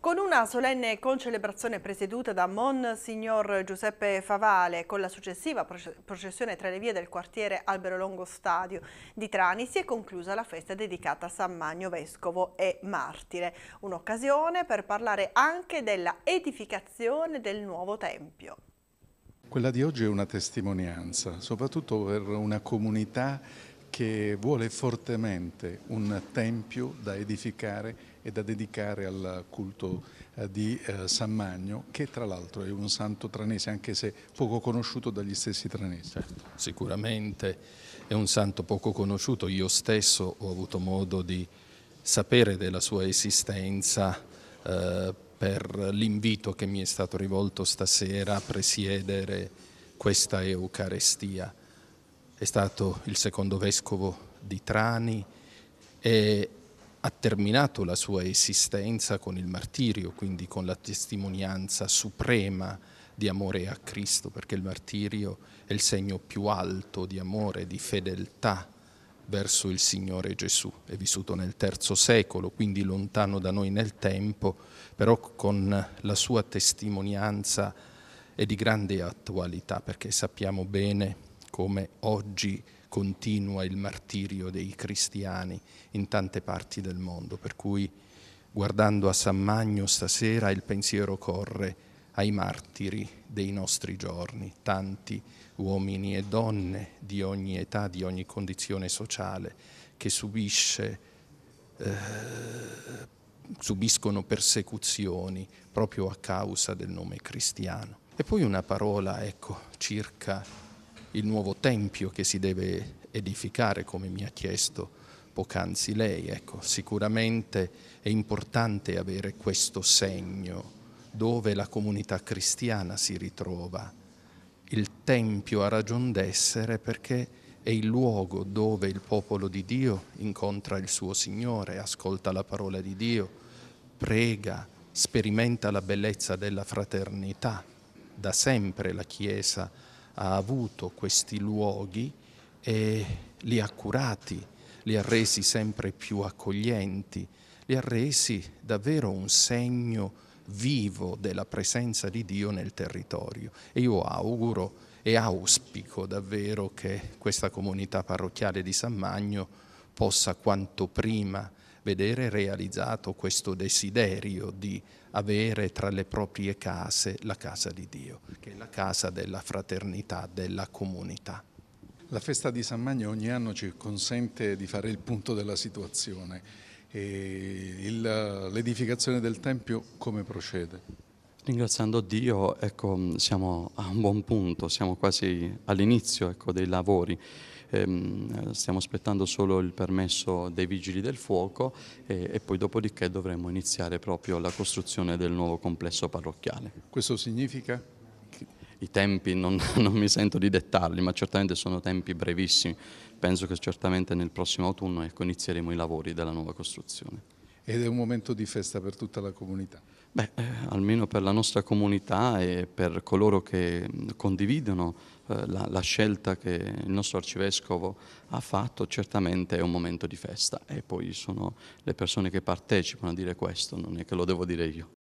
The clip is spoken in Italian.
Con una solenne concelebrazione presieduta da Monsignor Giuseppe Favale con la successiva processione tra le vie del quartiere Albero Longo Stadio di Trani si è conclusa la festa dedicata a San Magno Vescovo e Martire, un'occasione per parlare anche della edificazione del nuovo Tempio. Quella di oggi è una testimonianza, soprattutto per una comunità che vuole fortemente un tempio da edificare e da dedicare al culto eh, di eh, San Magno, che tra l'altro è un santo tranese, anche se poco conosciuto dagli stessi tranesi. Certo, sicuramente è un santo poco conosciuto, io stesso ho avuto modo di sapere della sua esistenza eh, per l'invito che mi è stato rivolto stasera a presiedere questa Eucarestia è stato il secondo vescovo di Trani e ha terminato la sua esistenza con il martirio, quindi con la testimonianza suprema di amore a Cristo, perché il martirio è il segno più alto di amore, di fedeltà verso il Signore Gesù. È vissuto nel terzo secolo, quindi lontano da noi nel tempo, però con la sua testimonianza è di grande attualità, perché sappiamo bene come oggi continua il martirio dei cristiani in tante parti del mondo. Per cui guardando a San Magno stasera il pensiero corre ai martiri dei nostri giorni, tanti uomini e donne di ogni età, di ogni condizione sociale, che subisce, eh, subiscono persecuzioni proprio a causa del nome cristiano. E poi una parola ecco, circa il nuovo tempio che si deve edificare, come mi ha chiesto poc'anzi lei. Ecco, sicuramente è importante avere questo segno dove la comunità cristiana si ritrova. Il Tempio ha ragion d'essere perché è il luogo dove il popolo di Dio incontra il suo Signore, ascolta la parola di Dio, prega, sperimenta la bellezza della fraternità. Da sempre la Chiesa ha ha avuto questi luoghi e li ha curati, li ha resi sempre più accoglienti, li ha resi davvero un segno vivo della presenza di Dio nel territorio. E io auguro e auspico davvero che questa comunità parrocchiale di San Magno possa quanto prima vedere realizzato questo desiderio di avere tra le proprie case la casa di Dio, che è la casa della fraternità, della comunità. La festa di San Magno ogni anno ci consente di fare il punto della situazione. E l'edificazione del Tempio come procede? Ringraziando Dio, ecco, siamo a un buon punto, siamo quasi all'inizio ecco, dei lavori ehm, stiamo aspettando solo il permesso dei vigili del fuoco e, e, poi dopodiché dovremo iniziare proprio la costruzione del nuovo complesso parrocchiale. Questo significa? I tempi non, non mi sento di dettarli, ma certamente sono tempi brevissimi. Penso che certamente nel prossimo autunno ecco, inizieremo i lavori della nuova costruzione ed è un momento di festa per tutta la comunità. Beh, eh, almeno per la nostra comunità e per coloro che condividono eh, la, la, scelta che il nostro arcivescovo ha fatto, certamente è un momento di festa e poi sono le persone che partecipano a dire questo, non è che lo devo dire io.